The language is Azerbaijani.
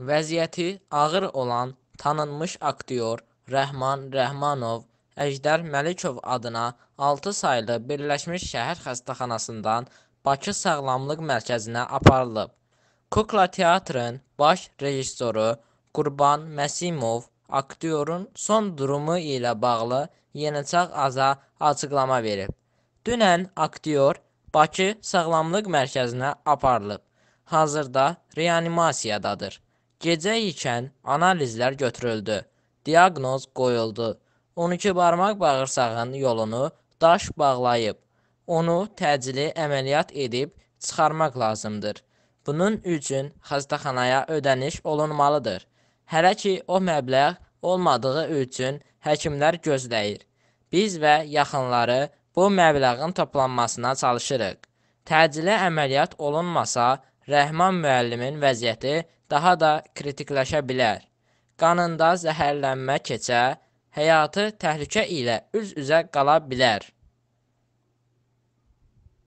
Vəziyyəti ağır olan tanınmış aktyor Rəhman Rəhmanov Əjdər Məlikov adına 6 saylı Birləşmiş Şəhər Xəstəxanasından Bakı Sağlamlıq Mərkəzinə aparılıb. Kukla teatrın baş rejissoru Qurban Məsimov aktyorun son durumu ilə bağlı Yeniçağ Aza açıqlama verib. Dünən aktyor Bakı Sağlamlıq Mərkəzinə aparılıb. Hazırda reanimasiyadadır. Gecə ikən analizlər götürüldü, diaqnoz qoyuldu. 12 barmaq bağırsağın yolunu daş bağlayıb, onu təcili əməliyyat edib çıxarmaq lazımdır. Bunun üçün xəstəxanaya ödəniş olunmalıdır. Hələ ki o məbləğ olmadığı üçün həkimlər gözləyir. Biz və yaxınları bu məbləğin toplanmasına çalışırıq. Təcili əməliyyat olunmasa, Rəhman müəllimin vəziyyəti daha da kritikləşə bilər. Qanında zəhərlənmə keçə, həyatı təhlükə ilə üz-üzə qala bilər.